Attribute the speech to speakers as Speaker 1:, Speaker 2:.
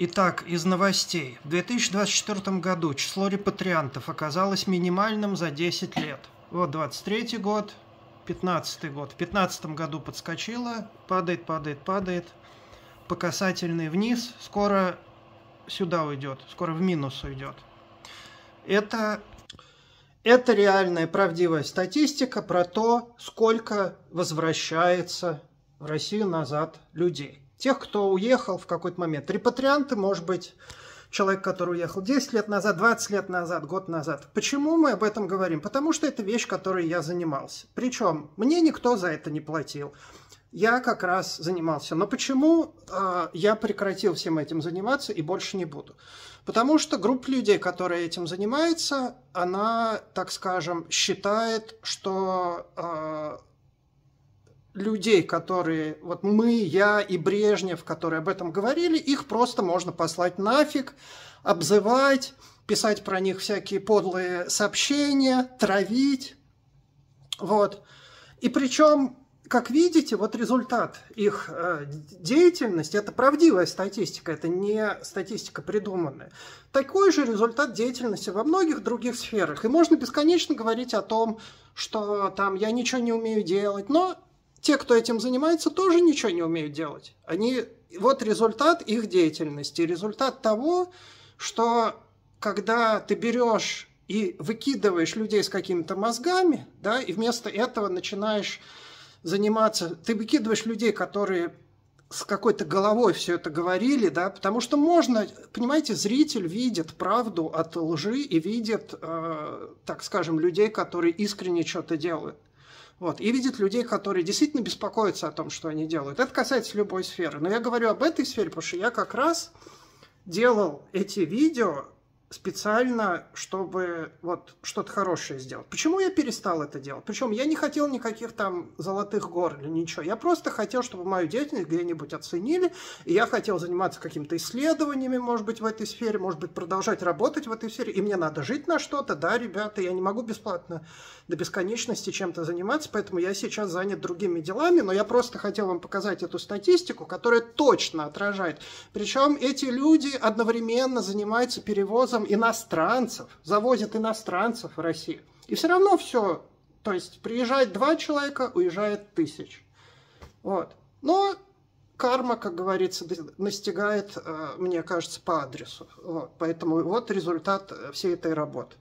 Speaker 1: Итак, из новостей. В 2024 году число репатриантов оказалось минимальным за 10 лет. Вот 23 год, 15 год. В 15 году подскочило, падает, падает, падает. По касательной вниз, скоро сюда уйдет, скоро в минус уйдет. Это, это реальная правдивая статистика про то, сколько возвращается в Россию назад людей тех, кто уехал в какой-то момент. Репатрианты, может быть, человек, который уехал 10 лет назад, 20 лет назад, год назад. Почему мы об этом говорим? Потому что это вещь, которой я занимался. Причем мне никто за это не платил. Я как раз занимался. Но почему э, я прекратил всем этим заниматься и больше не буду? Потому что группа людей, которая этим занимается, она, так скажем, считает, что э, людей, которые, вот мы, я и Брежнев, которые об этом говорили, их просто можно послать нафиг, обзывать, писать про них всякие подлые сообщения, травить. Вот. И причем, как видите, вот результат их э, деятельности, это правдивая статистика, это не статистика придуманная. Такой же результат деятельности во многих других сферах. И можно бесконечно говорить о том, что там я ничего не умею делать, но те, кто этим занимается, тоже ничего не умеют делать. Они... Вот результат их деятельности, результат того, что когда ты берешь и выкидываешь людей с какими-то мозгами, да, и вместо этого начинаешь заниматься, ты выкидываешь людей, которые с какой-то головой все это говорили, да, потому что можно, понимаете, зритель видит правду от лжи и видит, э, так скажем, людей, которые искренне что-то делают. Вот, и видит людей, которые действительно беспокоятся о том, что они делают. Это касается любой сферы. Но я говорю об этой сфере, потому что я как раз делал эти видео специально, чтобы вот что-то хорошее сделать. Почему я перестал это делать? Причем я не хотел никаких там золотых гор или ничего. Я просто хотел, чтобы мою деятельность где-нибудь оценили, и я хотел заниматься какими-то исследованиями, может быть, в этой сфере, может быть, продолжать работать в этой сфере, и мне надо жить на что-то, да, ребята, я не могу бесплатно до бесконечности чем-то заниматься, поэтому я сейчас занят другими делами, но я просто хотел вам показать эту статистику, которая точно отражает. Причем эти люди одновременно занимаются перевозом ввозом иностранцев, завозят иностранцев в Россию. И все равно все, то есть приезжает два человека, уезжает тысяч. Вот. Но карма, как говорится, настигает, э, мне кажется, по адресу. Вот. Поэтому вот результат э, всей этой работы.